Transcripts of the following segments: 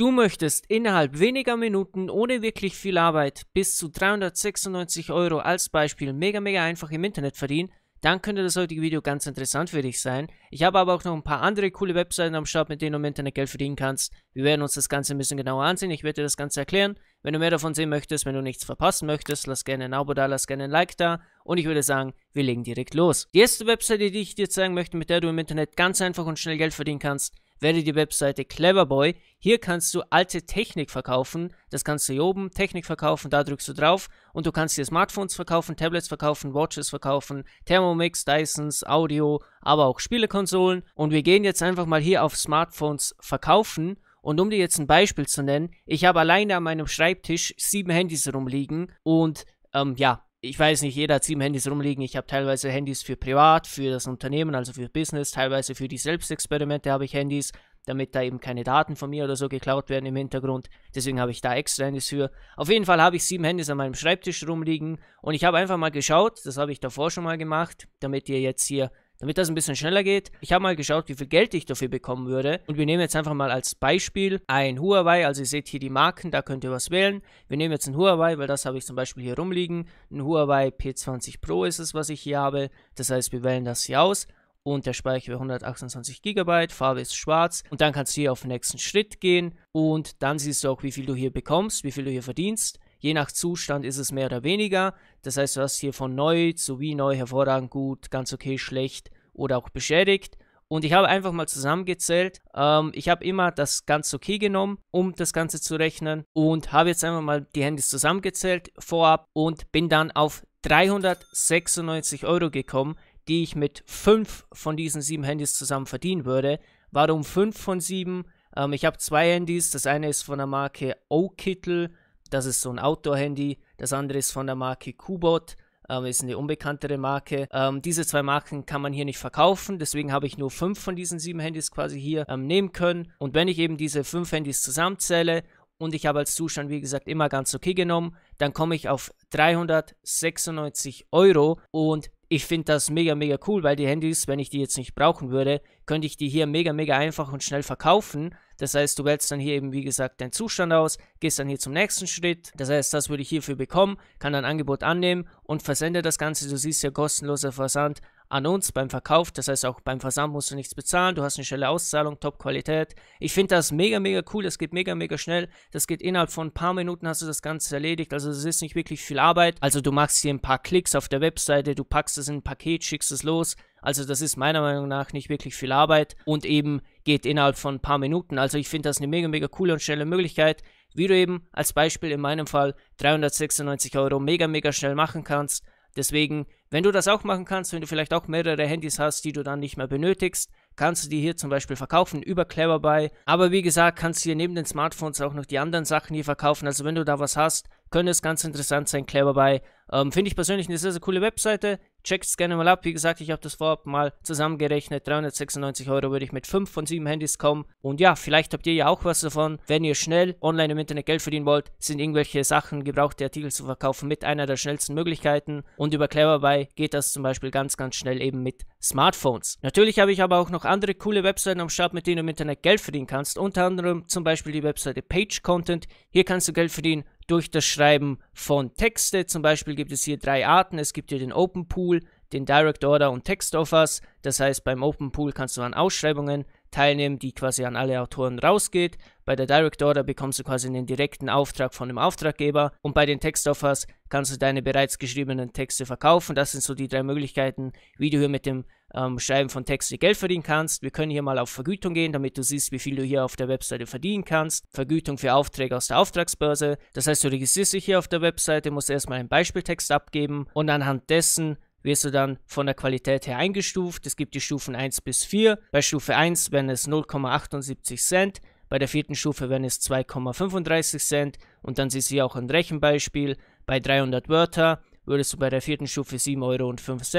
Du möchtest innerhalb weniger Minuten ohne wirklich viel Arbeit bis zu 396 Euro als Beispiel mega, mega einfach im Internet verdienen, dann könnte das heutige Video ganz interessant für dich sein. Ich habe aber auch noch ein paar andere coole Webseiten am Start, mit denen du im Internet Geld verdienen kannst. Wir werden uns das Ganze ein bisschen genauer ansehen. Ich werde dir das Ganze erklären. Wenn du mehr davon sehen möchtest, wenn du nichts verpassen möchtest, lass gerne ein Abo da, lass gerne ein Like da. Und ich würde sagen, wir legen direkt los. Die erste Webseite, die ich dir zeigen möchte, mit der du im Internet ganz einfach und schnell Geld verdienen kannst, wähle die Webseite Cleverboy. Hier kannst du alte Technik verkaufen. Das kannst du hier oben, Technik verkaufen, da drückst du drauf und du kannst dir Smartphones verkaufen, Tablets verkaufen, Watches verkaufen, Thermomix, Dysons, Audio, aber auch Spielekonsolen. Und wir gehen jetzt einfach mal hier auf Smartphones verkaufen. Und um dir jetzt ein Beispiel zu nennen, ich habe alleine an meinem Schreibtisch sieben Handys rumliegen und ähm, ja, ich weiß nicht, jeder hat sieben Handys rumliegen. Ich habe teilweise Handys für privat, für das Unternehmen, also für Business, teilweise für die Selbstexperimente habe ich Handys, damit da eben keine Daten von mir oder so geklaut werden im Hintergrund. Deswegen habe ich da extra Handys für. Auf jeden Fall habe ich sieben Handys an meinem Schreibtisch rumliegen und ich habe einfach mal geschaut, das habe ich davor schon mal gemacht, damit ihr jetzt hier damit das ein bisschen schneller geht. Ich habe mal geschaut, wie viel Geld ich dafür bekommen würde. Und wir nehmen jetzt einfach mal als Beispiel ein Huawei. Also ihr seht hier die Marken, da könnt ihr was wählen. Wir nehmen jetzt ein Huawei, weil das habe ich zum Beispiel hier rumliegen. Ein Huawei P20 Pro ist es, was ich hier habe. Das heißt, wir wählen das hier aus. Und der Speicher wäre 128 GB, Farbe ist schwarz. Und dann kannst du hier auf den nächsten Schritt gehen. Und dann siehst du auch, wie viel du hier bekommst, wie viel du hier verdienst. Je nach Zustand ist es mehr oder weniger. Das heißt, du hast hier von neu zu wie neu, hervorragend, gut, ganz okay, schlecht oder auch beschädigt. Und ich habe einfach mal zusammengezählt. Ähm, ich habe immer das ganz okay genommen, um das Ganze zu rechnen. Und habe jetzt einfach mal die Handys zusammengezählt vorab und bin dann auf 396 Euro gekommen, die ich mit 5 von diesen 7 Handys zusammen verdienen würde. Warum 5 von 7? Ähm, ich habe zwei Handys. Das eine ist von der Marke O-Kittel das ist so ein Outdoor-Handy. Das andere ist von der Marke Kubot. Ähm, ist eine unbekanntere Marke. Ähm, diese zwei Marken kann man hier nicht verkaufen, deswegen habe ich nur fünf von diesen sieben Handys quasi hier ähm, nehmen können. Und wenn ich eben diese fünf Handys zusammenzähle und ich habe als Zustand, wie gesagt, immer ganz okay genommen, dann komme ich auf 396 Euro und ich finde das mega, mega cool, weil die Handys, wenn ich die jetzt nicht brauchen würde, könnte ich die hier mega, mega einfach und schnell verkaufen. Das heißt, du wählst dann hier eben, wie gesagt, deinen Zustand aus, gehst dann hier zum nächsten Schritt. Das heißt, das würde ich hierfür bekommen, kann dein Angebot annehmen und versende das Ganze. Du siehst ja kostenloser Versand an uns beim Verkauf. Das heißt, auch beim Versand musst du nichts bezahlen. Du hast eine schnelle Auszahlung, Top-Qualität. Ich finde das mega, mega cool. Das geht mega, mega schnell. Das geht innerhalb von ein paar Minuten hast du das Ganze erledigt. Also es ist nicht wirklich viel Arbeit. Also du machst hier ein paar Klicks auf der Webseite, du packst es in ein Paket, schickst es los. Also das ist meiner Meinung nach nicht wirklich viel Arbeit und eben geht innerhalb von ein paar Minuten. Also ich finde das eine mega, mega coole und schnelle Möglichkeit, wie du eben als Beispiel in meinem Fall 396 Euro mega, mega schnell machen kannst. Deswegen, wenn du das auch machen kannst, wenn du vielleicht auch mehrere Handys hast, die du dann nicht mehr benötigst, kannst du die hier zum Beispiel verkaufen über Cleverbuy. Aber wie gesagt, kannst du hier neben den Smartphones auch noch die anderen Sachen hier verkaufen. Also wenn du da was hast, könnte es ganz interessant sein, Cleverbuy. Ähm, Finde ich persönlich eine sehr, sehr coole Webseite. Checkt es gerne mal ab. Wie gesagt, ich habe das vorab mal zusammengerechnet. 396 Euro würde ich mit 5 von 7 Handys kommen. Und ja, vielleicht habt ihr ja auch was davon. Wenn ihr schnell online im Internet Geld verdienen wollt, sind irgendwelche Sachen, gebrauchte Artikel zu verkaufen, mit einer der schnellsten Möglichkeiten. Und über Cleverbuy geht das zum Beispiel ganz, ganz schnell eben mit Smartphones. Natürlich habe ich aber auch noch andere coole Webseiten am Start, mit denen du im Internet Geld verdienen kannst. Unter anderem zum Beispiel die Webseite Page Content. Hier kannst du Geld verdienen durch das Schreiben von Texte. Zum Beispiel gibt es hier drei Arten. Es gibt hier den Open Pool, den Direct Order und Text Offers. Das heißt, beim Open Pool kannst du an Ausschreibungen teilnehmen, die quasi an alle Autoren rausgeht. Bei der Direct Order bekommst du quasi einen direkten Auftrag von dem Auftraggeber und bei den Textoffers kannst du deine bereits geschriebenen Texte verkaufen. Das sind so die drei Möglichkeiten, wie du hier mit dem ähm, Schreiben von Texten Geld verdienen kannst. Wir können hier mal auf Vergütung gehen, damit du siehst, wie viel du hier auf der Webseite verdienen kannst. Vergütung für Aufträge aus der Auftragsbörse. Das heißt, du registrierst dich hier auf der Webseite, musst erstmal einen Beispieltext abgeben und anhand dessen wirst du dann von der Qualität her eingestuft. Es gibt die Stufen 1 bis 4. Bei Stufe 1 werden es 0,78 Cent, bei der vierten Stufe wären es 2,35 Cent und dann siehst du hier auch ein Rechenbeispiel. Bei 300 Wörter würdest du bei der vierten Stufe 7,05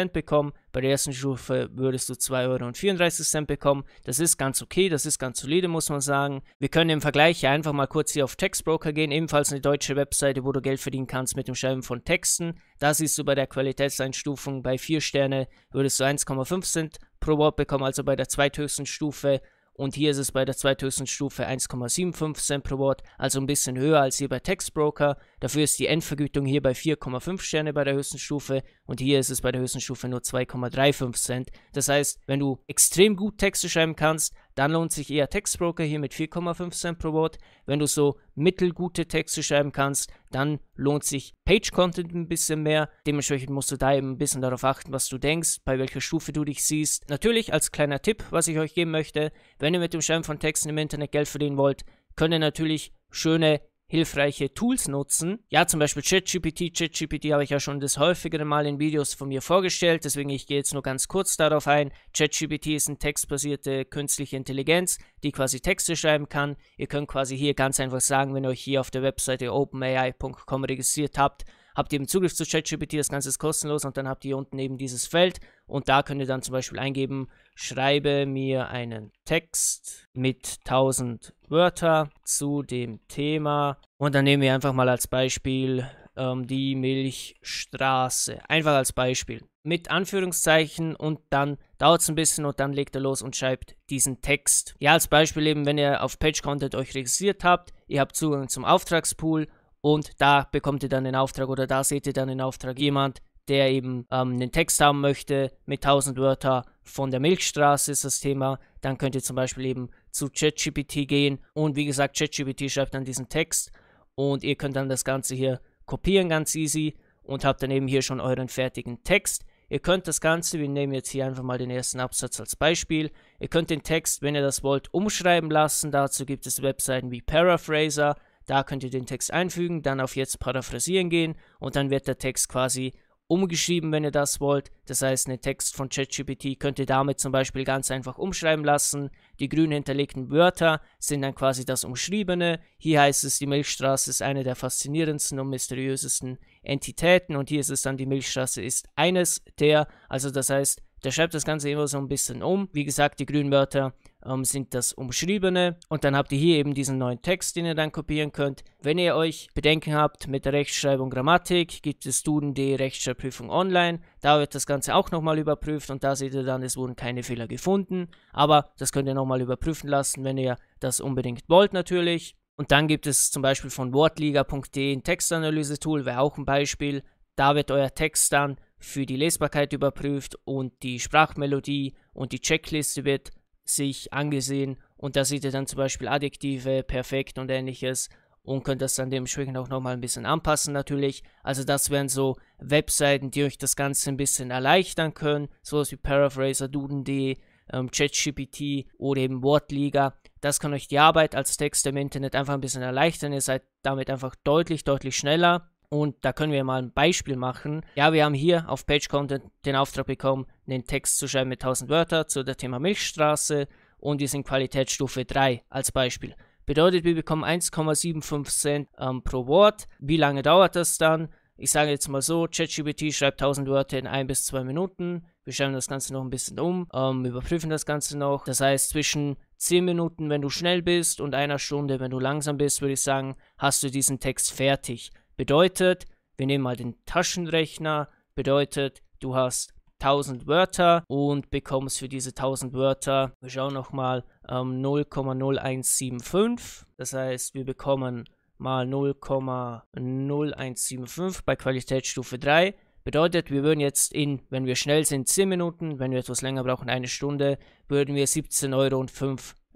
Euro bekommen, bei der ersten Stufe würdest du 2,34 Euro bekommen. Das ist ganz okay, das ist ganz solide, muss man sagen. Wir können im Vergleich hier einfach mal kurz hier auf Textbroker gehen, ebenfalls eine deutsche Webseite, wo du Geld verdienen kannst mit dem Schreiben von Texten. Da siehst du bei der Qualitätseinstufung bei 4 Sterne würdest du 1,5 Cent pro Wort bekommen, also bei der zweithöchsten Stufe und hier ist es bei der zweithöchsten Stufe 1,75 Cent pro Wort, also ein bisschen höher als hier bei Textbroker. Dafür ist die Endvergütung hier bei 4,5 Sterne bei der höchsten Stufe und hier ist es bei der höchsten Stufe nur 2,35 Cent. Das heißt, wenn du extrem gut Texte schreiben kannst, dann lohnt sich eher Textbroker hier mit 4,5 Cent pro Wort. Wenn du so mittelgute Texte schreiben kannst, dann lohnt sich Page Content ein bisschen mehr. Dementsprechend musst du da eben ein bisschen darauf achten, was du denkst, bei welcher Stufe du dich siehst. Natürlich als kleiner Tipp, was ich euch geben möchte, wenn ihr mit dem Schreiben von Texten im Internet Geld verdienen wollt, könnt ihr natürlich schöne hilfreiche Tools nutzen. Ja, zum Beispiel ChatGPT. ChatGPT habe ich ja schon das häufigere Mal in Videos von mir vorgestellt, deswegen ich gehe jetzt nur ganz kurz darauf ein. ChatGPT ist eine textbasierte künstliche Intelligenz, die quasi Texte schreiben kann. Ihr könnt quasi hier ganz einfach sagen, wenn ihr euch hier auf der Webseite openai.com registriert habt, habt ihr eben Zugriff zu ChatGPT, das Ganze ist kostenlos und dann habt ihr unten eben dieses Feld und da könnt ihr dann zum Beispiel eingeben, schreibe mir einen Text mit 1000 Wörter zu dem Thema und dann nehmen wir einfach mal als Beispiel ähm, die Milchstraße, einfach als Beispiel mit Anführungszeichen und dann dauert es ein bisschen und dann legt er los und schreibt diesen Text. Ja, als Beispiel eben, wenn ihr auf Page Content euch registriert habt, ihr habt Zugang zum Auftragspool und da bekommt ihr dann den Auftrag oder da seht ihr dann den Auftrag jemand, der eben ähm, einen Text haben möchte mit 1000 Wörtern von der Milchstraße ist das Thema. Dann könnt ihr zum Beispiel eben zu ChatGPT gehen und wie gesagt, ChatGPT schreibt dann diesen Text und ihr könnt dann das Ganze hier kopieren ganz easy und habt dann eben hier schon euren fertigen Text. Ihr könnt das Ganze, wir nehmen jetzt hier einfach mal den ersten Absatz als Beispiel. Ihr könnt den Text, wenn ihr das wollt, umschreiben lassen. Dazu gibt es Webseiten wie Paraphraser. Da könnt ihr den Text einfügen, dann auf jetzt paraphrasieren gehen und dann wird der Text quasi umgeschrieben, wenn ihr das wollt. Das heißt, einen Text von ChatGPT könnt ihr damit zum Beispiel ganz einfach umschreiben lassen. Die grün hinterlegten Wörter sind dann quasi das Umschriebene. Hier heißt es, die Milchstraße ist eine der faszinierendsten und mysteriösesten Entitäten. Und hier ist es dann, die Milchstraße ist eines der. Also das heißt, der schreibt das Ganze immer so ein bisschen um. Wie gesagt, die grünen Wörter ähm, sind das umschriebene. Und dann habt ihr hier eben diesen neuen Text, den ihr dann kopieren könnt. Wenn ihr euch Bedenken habt mit der Rechtschreibung Grammatik, gibt es Duden.de Rechtschreibprüfung online. Da wird das Ganze auch nochmal überprüft und da seht ihr dann, es wurden keine Fehler gefunden. Aber das könnt ihr nochmal überprüfen lassen, wenn ihr das unbedingt wollt natürlich. Und dann gibt es zum Beispiel von wortliga.de ein Textanalyse-Tool, wäre auch ein Beispiel. Da wird euer Text dann für die Lesbarkeit überprüft und die Sprachmelodie und die Checkliste wird sich angesehen und da seht ihr dann zum Beispiel Adjektive, perfekt und ähnliches und könnt das dann dementsprechend auch nochmal ein bisschen anpassen natürlich. Also das wären so Webseiten, die euch das Ganze ein bisschen erleichtern können, sowas wie Paraphraser, Duden.de, ähm, ChatGPT oder eben Wortliga. Das kann euch die Arbeit als Text im Internet einfach ein bisschen erleichtern. Ihr seid damit einfach deutlich, deutlich schneller und da können wir mal ein Beispiel machen. Ja, wir haben hier auf Page Content den Auftrag bekommen, einen Text zu schreiben mit 1000 Wörtern zu dem Thema Milchstraße und die sind Qualitätsstufe 3 als Beispiel. Bedeutet, wir bekommen 1,75 Cent ähm, pro Wort. Wie lange dauert das dann? Ich sage jetzt mal so, ChatGPT schreibt 1000 Wörter in 1 bis 2 Minuten. Wir schreiben das Ganze noch ein bisschen um, ähm, überprüfen das Ganze noch. Das heißt, zwischen 10 Minuten, wenn du schnell bist, und einer Stunde, wenn du langsam bist, würde ich sagen, hast du diesen Text fertig. Bedeutet, wir nehmen mal den Taschenrechner, bedeutet, du hast 1000 Wörter und bekommst für diese 1000 Wörter, wir schauen nochmal, ähm, 0,0175. Das heißt, wir bekommen mal 0,0175 bei Qualitätsstufe 3. Bedeutet, wir würden jetzt in, wenn wir schnell sind, 10 Minuten, wenn wir etwas länger brauchen, eine Stunde, würden wir 17,50 Euro und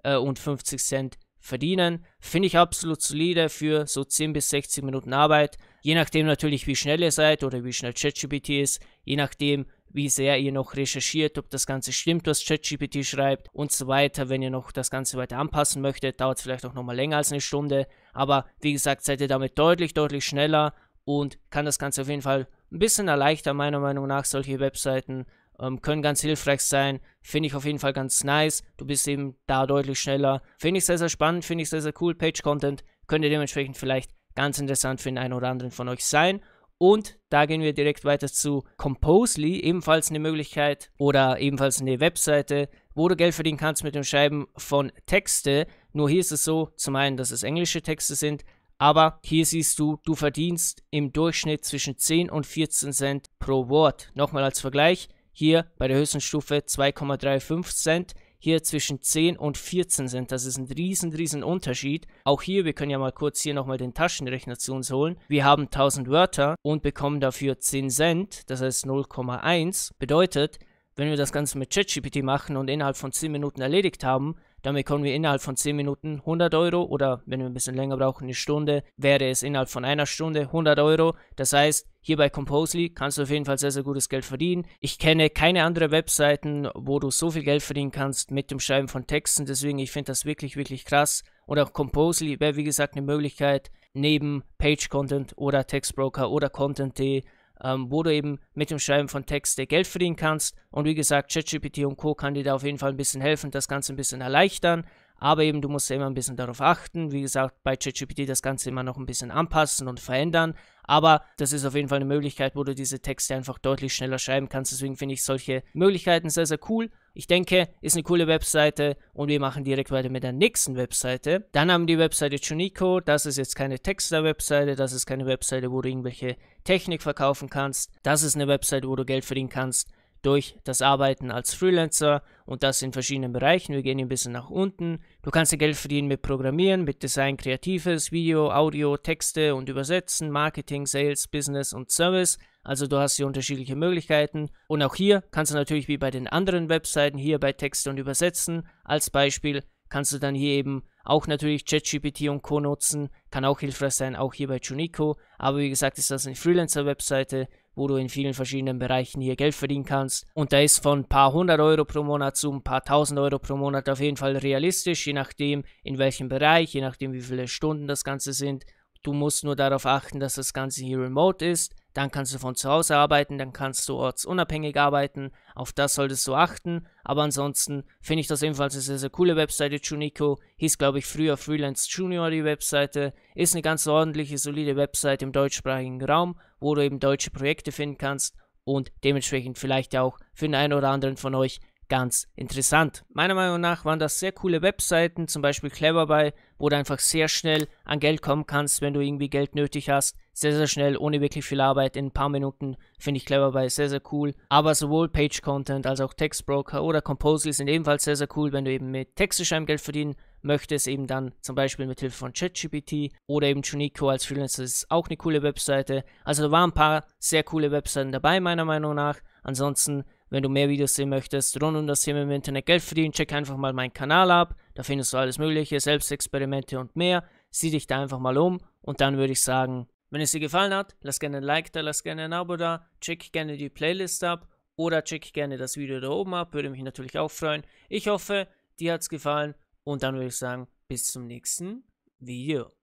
äh, und 50 Cent verdienen. Finde ich absolut solide für so 10 bis 16 Minuten Arbeit. Je nachdem natürlich, wie schnell ihr seid oder wie schnell ChatGPT ist. Je nachdem, wie sehr ihr noch recherchiert, ob das Ganze stimmt, was ChatGPT schreibt und so weiter. Wenn ihr noch das Ganze weiter anpassen möchtet, dauert es vielleicht auch nochmal länger als eine Stunde. Aber wie gesagt, seid ihr damit deutlich, deutlich schneller und kann das Ganze auf jeden Fall ein bisschen erleichtern, meiner Meinung nach, solche Webseiten ähm, können ganz hilfreich sein. Finde ich auf jeden Fall ganz nice. Du bist eben da deutlich schneller. Finde ich sehr, sehr spannend, finde ich sehr, sehr cool. Page-Content könnte dementsprechend vielleicht ganz interessant für den einen oder anderen von euch sein. Und da gehen wir direkt weiter zu Composely, ebenfalls eine Möglichkeit oder ebenfalls eine Webseite, wo du Geld verdienen kannst mit dem Schreiben von Texte. Nur hier ist es so, zum einen, dass es englische Texte sind, aber hier siehst du, du verdienst im Durchschnitt zwischen 10 und 14 Cent pro Wort. Nochmal als Vergleich, hier bei der höchsten Stufe 2,35 Cent, hier zwischen 10 und 14 Cent. Das ist ein riesen, riesen Unterschied. Auch hier, wir können ja mal kurz hier nochmal den Taschenrechner zu uns holen. Wir haben 1000 Wörter und bekommen dafür 10 Cent, das heißt 0,1. Bedeutet, wenn wir das Ganze mit ChatGPT machen und innerhalb von 10 Minuten erledigt haben, dann bekommen wir innerhalb von 10 Minuten 100 Euro oder wenn wir ein bisschen länger brauchen, eine Stunde, wäre es innerhalb von einer Stunde 100 Euro. Das heißt, hier bei Composely kannst du auf jeden Fall sehr, sehr gutes Geld verdienen. Ich kenne keine andere Webseiten, wo du so viel Geld verdienen kannst mit dem Schreiben von Texten. Deswegen, ich finde das wirklich, wirklich krass. Und auch Composely wäre, wie gesagt, eine Möglichkeit, neben Page Content oder Textbroker oder Content.d, ähm, wo du eben mit dem Schreiben von Texten Geld verdienen kannst. Und wie gesagt, ChatGPT und Co. kann dir da auf jeden Fall ein bisschen helfen, das Ganze ein bisschen erleichtern. Aber eben, du musst ja immer ein bisschen darauf achten. Wie gesagt, bei ChatGPT das Ganze immer noch ein bisschen anpassen und verändern. Aber das ist auf jeden Fall eine Möglichkeit, wo du diese Texte einfach deutlich schneller schreiben kannst. Deswegen finde ich solche Möglichkeiten sehr, sehr cool. Ich denke, ist eine coole Webseite und wir machen direkt weiter mit der nächsten Webseite. Dann haben die Webseite Chunico. Das ist jetzt keine Texter-Webseite, das ist keine Webseite, wo du irgendwelche Technik verkaufen kannst. Das ist eine Webseite, wo du Geld verdienen kannst durch das Arbeiten als Freelancer und das in verschiedenen Bereichen. Wir gehen ein bisschen nach unten. Du kannst dir Geld verdienen mit Programmieren, mit Design, Kreatives, Video, Audio, Texte und Übersetzen, Marketing, Sales, Business und Service. Also du hast hier unterschiedliche Möglichkeiten. Und auch hier kannst du natürlich wie bei den anderen Webseiten hier bei Texte und Übersetzen als Beispiel kannst du dann hier eben auch natürlich ChatGPT und Co. nutzen. Kann auch hilfreich sein, auch hier bei Junico. Aber wie gesagt, ist das eine Freelancer-Webseite wo du in vielen verschiedenen Bereichen hier Geld verdienen kannst. Und da ist von ein paar hundert Euro pro Monat zu ein paar tausend Euro pro Monat auf jeden Fall realistisch, je nachdem in welchem Bereich, je nachdem wie viele Stunden das Ganze sind. Du musst nur darauf achten, dass das Ganze hier remote ist. Dann kannst du von zu Hause arbeiten, dann kannst du ortsunabhängig arbeiten. Auf das solltest du achten. Aber ansonsten finde ich das ebenfalls eine sehr, sehr coole Webseite. Junico hieß, glaube ich, früher Freelance Junior die Webseite. Ist eine ganz ordentliche, solide Webseite im deutschsprachigen Raum wo du eben deutsche Projekte finden kannst und dementsprechend vielleicht auch für den einen oder anderen von euch ganz interessant. Meiner Meinung nach waren das sehr coole Webseiten, zum Beispiel Cleverby, wo du einfach sehr schnell an Geld kommen kannst, wenn du irgendwie Geld nötig hast. Sehr, sehr schnell, ohne wirklich viel Arbeit, in ein paar Minuten finde ich Cleverby sehr, sehr cool. Aber sowohl Page Content als auch Textbroker oder Composely sind ebenfalls sehr, sehr cool, wenn du eben mit Textbeschreiben Geld verdienen möchte es eben dann zum Beispiel mit Hilfe von ChatGPT oder eben Junico als Freelancer ist auch eine coole Webseite. Also da waren ein paar sehr coole Webseiten dabei, meiner Meinung nach. Ansonsten, wenn du mehr Videos sehen möchtest, rund um das Thema im Internet Geld verdienen, check einfach mal meinen Kanal ab. Da findest du alles Mögliche, Selbstexperimente und mehr. Sieh dich da einfach mal um und dann würde ich sagen, wenn es dir gefallen hat, lass gerne ein Like da, lass gerne ein Abo da, check gerne die Playlist ab oder check gerne das Video da oben ab, würde mich natürlich auch freuen. Ich hoffe, dir hat es gefallen und dann würde ich sagen, bis zum nächsten Video.